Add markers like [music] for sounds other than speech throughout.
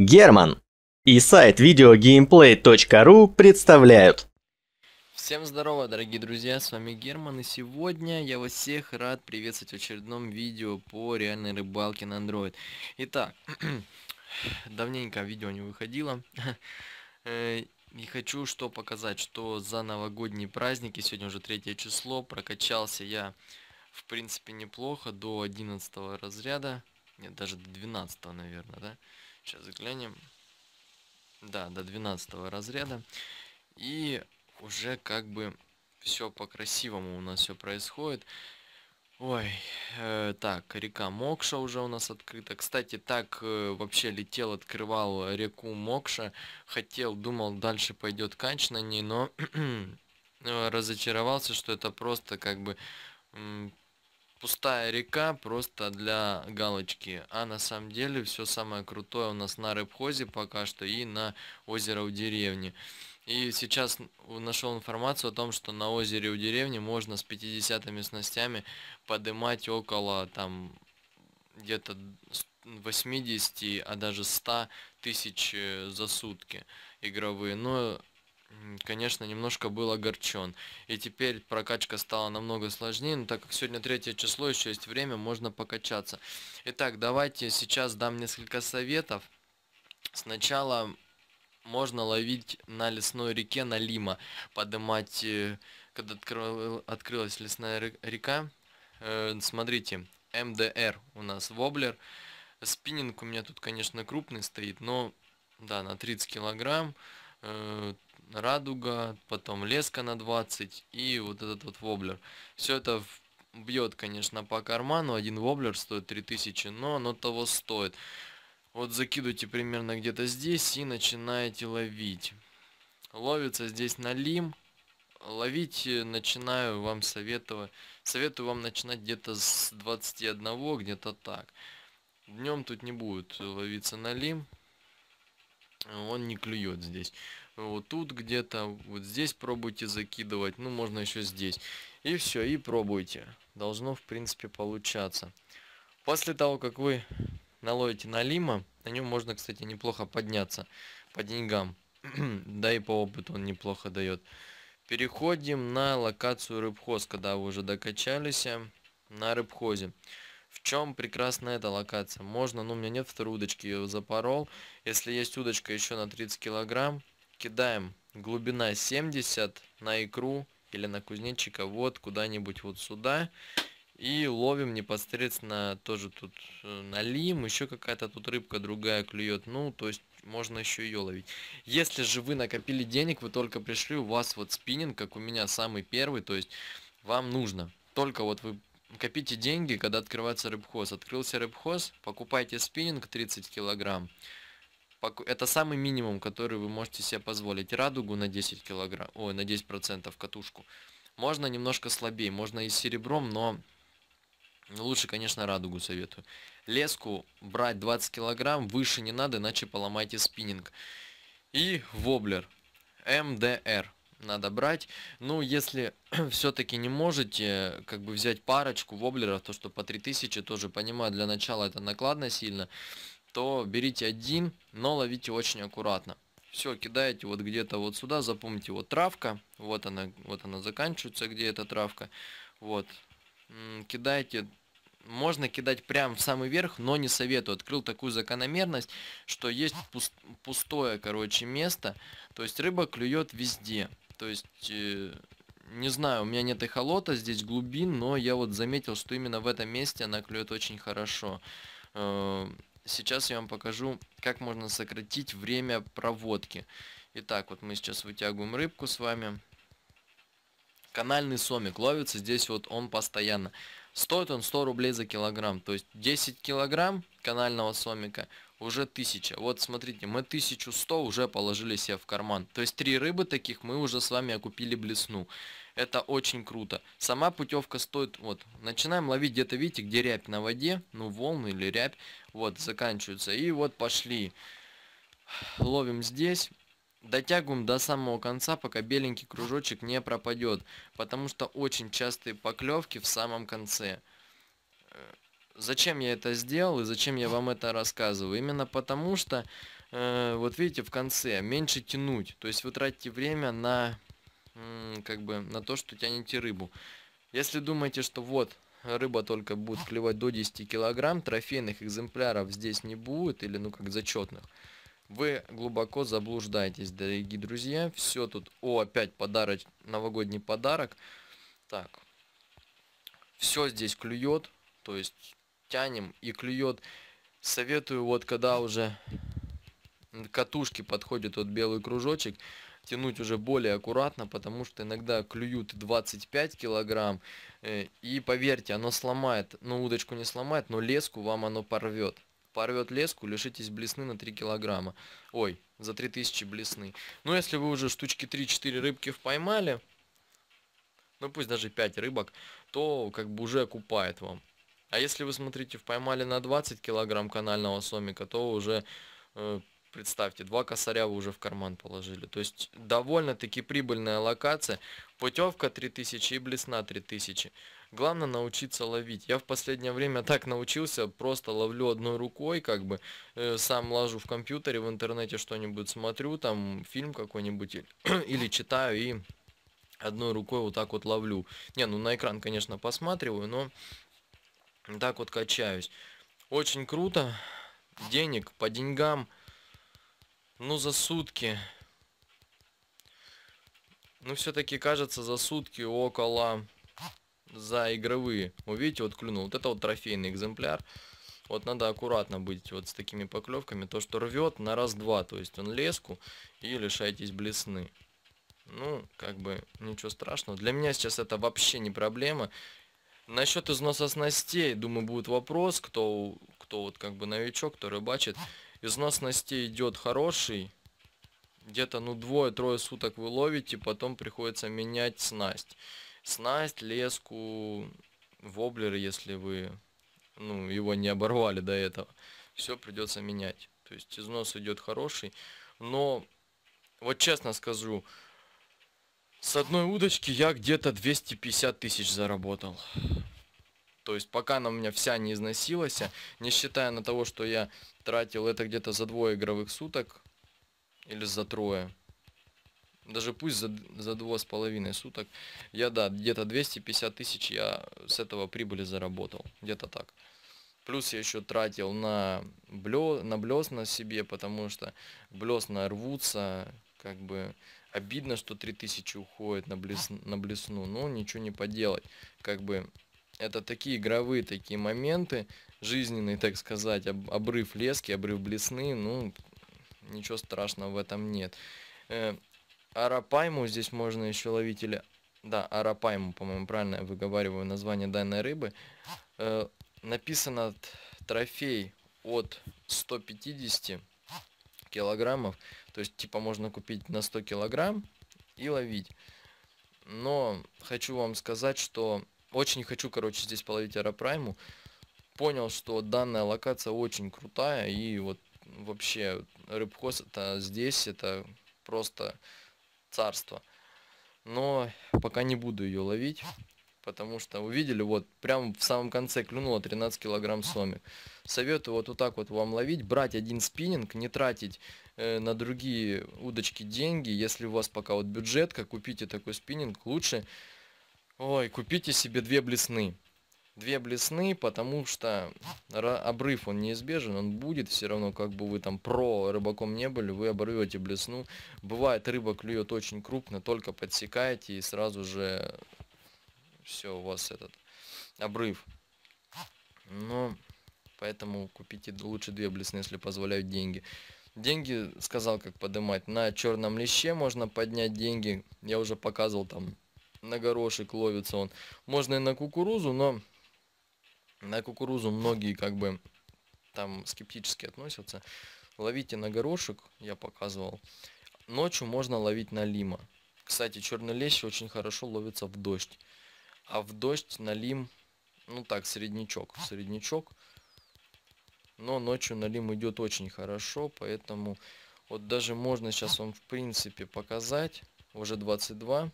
Герман и сайт videogameplay.ru представляют. Всем здорово, дорогие друзья, с вами Герман, и сегодня я вас всех рад приветствовать в очередном видео по реальной рыбалке на Android. Итак, [clears throat] давненько видео не выходило, [laughs] э, и хочу что показать, что за новогодние праздники, сегодня уже третье число, прокачался я, в принципе, неплохо, до 11 разряда, нет, даже до 12, наверное, да, Сейчас заглянем. Да, до 12 разряда. И уже как бы все по-красивому у нас все происходит. Ой, э, так, река Мокша уже у нас открыта. Кстати, так э, вообще летел, открывал реку Мокша. Хотел, думал, дальше пойдет канч на ней, но [clears throat] разочаровался, что это просто как бы пустая река просто для галочки. А на самом деле все самое крутое у нас на рыбхозе пока что и на озеро в деревне. И сейчас нашел информацию о том, что на озере у деревни можно с 50 снастями поднимать около там где-то 80, а даже 100 тысяч э, за сутки игровые. Но конечно, немножко был огорчен. И теперь прокачка стала намного сложнее, но так как сегодня третье число, еще есть время, можно покачаться. Итак, давайте сейчас дам несколько советов. Сначала можно ловить на лесной реке на лима, поднимать, э, когда открыл, открылась лесная река. Э, смотрите, МДР у нас воблер. Спиннинг у меня тут, конечно, крупный стоит, но да, на 30 килограмм. Э, радуга, потом леска на 20 и вот этот вот воблер. Все это бьет, конечно, по карману. Один воблер стоит 3000, но оно того стоит. Вот закидывайте примерно где-то здесь и начинаете ловить. Ловится здесь на лим. Ловить э, начинаю вам советовать. Советую вам начинать где-то с 21, где-то так. Днем тут не будет ловиться на лим. Он не клюет здесь вот тут где-то, вот здесь пробуйте закидывать, ну можно еще здесь. И все, и пробуйте. Должно в принципе получаться. После того, как вы наловите налима, на нем можно, кстати, неплохо подняться по деньгам. [clears throat] да и по опыту он неплохо дает. Переходим на локацию рыбхоз, когда вы уже докачались э, на рыбхозе. В чем прекрасна эта локация? Можно, ну у меня нет второй удочки, я ее запорол. Если есть удочка еще на 30 килограмм, Кидаем. Глубина 70 на икру или на кузнечика вот куда-нибудь вот сюда. И ловим непосредственно тоже тут э, налим, еще какая-то тут рыбка другая клюет. Ну, то есть можно еще ее ловить. Если же вы накопили денег, вы только пришли, у вас вот спиннинг, как у меня самый первый, то есть вам нужно. Только вот вы копите деньги, когда открывается рыбхоз. Открылся рыбхоз, покупайте спиннинг 30 килограмм. Это самый минимум, который вы можете себе позволить. Радугу на 10 килограмм, ой, на 10 процентов катушку. Можно немножко слабее, можно и с серебром, но лучше, конечно, радугу советую. Леску брать 20 килограмм, выше не надо, иначе поломайте спиннинг. И воблер. МДР эм надо брать. Ну, если [clears throat] все-таки не можете как бы взять парочку воблеров, то что по 3000, тоже понимаю, для начала это накладно сильно то берите один, но ловите очень аккуратно. Все, кидаете вот где-то вот сюда, запомните, вот травка, вот она, вот она заканчивается, где эта травка, вот. Кидайте можно кидать прям в самый верх, но не советую. Открыл такую закономерность, что есть пустое, короче, место. То есть рыба клюет везде. То есть, э, не знаю, у меня нет эхолота, здесь глубин, но я вот заметил, что именно в этом месте она клюет очень хорошо. Э, сейчас я вам покажу, как можно сократить время проводки. Итак, вот мы сейчас вытягиваем рыбку с вами. Канальный сомик ловится, здесь вот он постоянно. Стоит он 100 рублей за килограмм, то есть 10 килограмм канального сомика уже 1000. Вот смотрите, мы 1100 уже положили себе в карман. То есть три рыбы таких мы уже с вами окупили блесну. Это очень круто. Сама путевка стоит, вот, начинаем ловить где-то, видите, где рябь на воде, ну, волны или рябь, вот, заканчиваются. И вот пошли. Ловим здесь. Дотягиваем до самого конца, пока беленький кружочек не пропадет, потому что очень частые поклевки в самом конце. Э, зачем я это сделал и зачем я вам это рассказываю? Именно потому что, э, вот видите, в конце меньше тянуть, то есть вы тратите время на как бы на то, что тянете рыбу. Если думаете, что вот рыба только будет клевать до 10 килограмм, трофейных экземпляров здесь не будет, или ну как зачетных, вы глубоко заблуждаетесь, дорогие друзья. Все тут, о, опять подарок, новогодний подарок. Так, все здесь клюет, то есть тянем и клюет. Советую вот когда уже катушки подходят вот белый кружочек, тянуть уже более аккуратно, потому что иногда клюют 25 килограмм, э, и поверьте, оно сломает, ну удочку не сломает, но леску вам оно порвет. Порвет леску, лишитесь блесны на 3 килограмма. Ой, за 3000 блесны. Но ну, если вы уже штучки 3-4 рыбки поймали, ну пусть даже 5 рыбок, то как бы уже окупает вам. А если вы, смотрите, поймали на 20 килограмм канального сомика, то уже э, представьте, два косаря вы уже в карман положили. То есть довольно-таки прибыльная локация. Путевка 3000 и блесна 3000. Главное научиться ловить. Я в последнее время [laughs] так научился, просто ловлю одной рукой, как бы э, сам ложу в компьютере, в интернете что-нибудь смотрю, там фильм какой-нибудь или, [clears throat] или читаю и одной рукой вот так вот ловлю. Не, ну на экран, конечно, посматриваю, но так вот качаюсь. Очень круто. Денег по деньгам ну, за сутки. Ну, все-таки, кажется, за сутки около... За игровые. Вы видите, вот клюнул. Вот это вот трофейный экземпляр. Вот надо аккуратно быть вот с такими поклевками. То, что рвет на раз-два. То есть он леску и лишаетесь блесны. Ну, как бы ничего страшного. Для меня сейчас это вообще не проблема. Насчет износа снастей, думаю, будет вопрос, кто, кто вот как бы новичок, кто рыбачит. Износ Износности идет хороший. Где-то, ну, двое-трое суток вы ловите, потом приходится менять снасть. Снасть, леску, воблер, если вы, ну, его не оборвали до этого. Все придется менять. То есть износ идет хороший. Но, вот честно скажу, с одной удочки я где-то 250 тысяч заработал. То есть пока она у меня вся не износилась, не считая на того, что я тратил это где-то за двое игровых суток или за трое. Даже пусть за, за два с половиной суток, я, да, где-то 250 тысяч я с этого прибыли заработал. Где-то так. Плюс я еще тратил на, блё, на блесна себе, потому что блесна рвутся, как бы обидно, что 3000 уходит на, блес, на блесну, но ничего не поделать. Как бы это такие игровые такие моменты, жизненные так сказать, об, обрыв лески, обрыв блесны, ну, ничего страшного в этом нет. Э, арапайму здесь можно еще ловить, или, да, арапайму, по-моему, правильно я выговариваю название данной рыбы. Э, написано трофей от 150 килограммов, то есть, типа, можно купить на 100 килограмм и ловить. Но хочу вам сказать, что очень хочу, короче, здесь половить аэропрайму. Понял, что данная локация очень крутая. И вот вообще рыбхоз это здесь, это просто царство. Но пока не буду ее ловить. Потому что увидели, вот прям в самом конце клюнуло 13 килограмм соми. Советую вот, вот так вот вам ловить, брать один спиннинг, не тратить э, на другие удочки деньги. Если у вас пока вот бюджетка, купите такой спиннинг, лучше Ой, купите себе две блесны. Две блесны, потому что обрыв он неизбежен, он будет все равно, как бы вы там про рыбаком не были, вы оборвете блесну. Бывает, рыба клюет очень крупно, только подсекаете и сразу же все, у вас этот обрыв. Но поэтому купите лучше две блесны, если позволяют деньги. Деньги, сказал, как поднимать. На черном леще можно поднять деньги. Я уже показывал там на горошек ловится он. Можно и на кукурузу, но на кукурузу многие как бы там скептически относятся. Ловите на горошек, я показывал. Ночью можно ловить на лима. Кстати, черный лещ очень хорошо ловится в дождь. А в дождь на лим, ну так, среднячок, среднячок. Но ночью на лим идет очень хорошо, поэтому вот даже можно сейчас вам в принципе показать. Уже 22.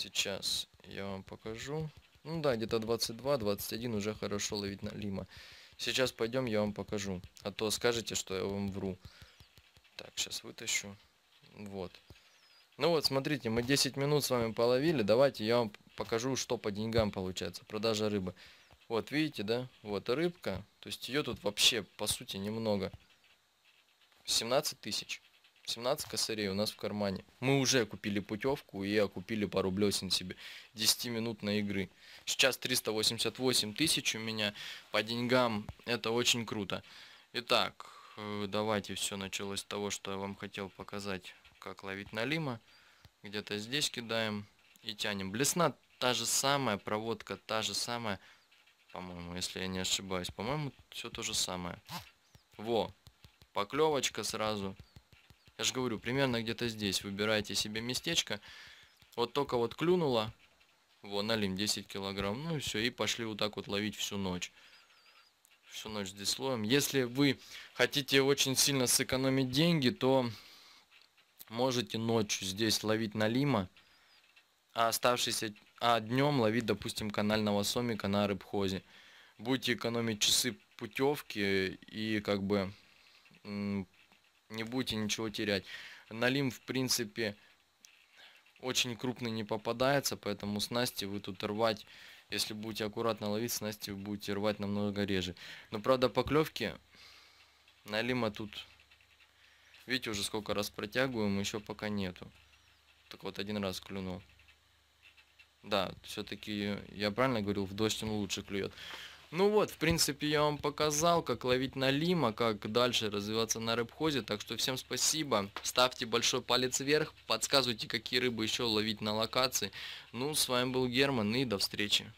Сейчас я вам покажу. Ну да, где-то 22-21 уже хорошо ловить на лима. Сейчас пойдем, я вам покажу. А то скажете, что я вам вру. Так, сейчас вытащу. Вот. Ну вот, смотрите, мы 10 минут с вами половили. Давайте я вам покажу, что по деньгам получается. Продажа рыбы. Вот, видите, да? Вот рыбка. То есть ее тут вообще, по сути, немного. 17 тысяч. 17 косарей у нас в кармане. Мы уже купили путевку и окупили пару блесен себе 10 на игры. Сейчас 388 тысяч у меня по деньгам. Это очень круто. Итак, э, давайте все началось с того, что я вам хотел показать, как ловить налима. Где-то здесь кидаем и тянем. Блесна та же самая, проводка та же самая. По-моему, если я не ошибаюсь. По-моему, все то же самое. Во, поклевочка сразу. Я же говорю, примерно где-то здесь Выбираете себе местечко. Вот только вот клюнуло. Вон, налим 10 килограмм. Ну и все, и пошли вот так вот ловить всю ночь. Всю ночь здесь ловим. Если вы хотите очень сильно сэкономить деньги, то можете ночью здесь ловить налима, а оставшийся а днем ловить, допустим, канального сомика на рыбхозе. Будете экономить часы путевки и как бы не будете ничего терять. Налим, в принципе, очень крупный не попадается, поэтому снасти вы тут рвать, если будете аккуратно ловить, снасти вы будете рвать намного реже. Но, правда, поклевки налима тут, видите, уже сколько раз протягиваем, еще пока нету. Так вот, один раз клюнул. Да, все-таки, я правильно говорил, в дождь он лучше клюет. Ну вот, в принципе, я вам показал, как ловить на лима, как дальше развиваться на рыбхозе. Так что всем спасибо. Ставьте большой палец вверх, подсказывайте, какие рыбы еще ловить на локации. Ну, с вами был Герман и до встречи.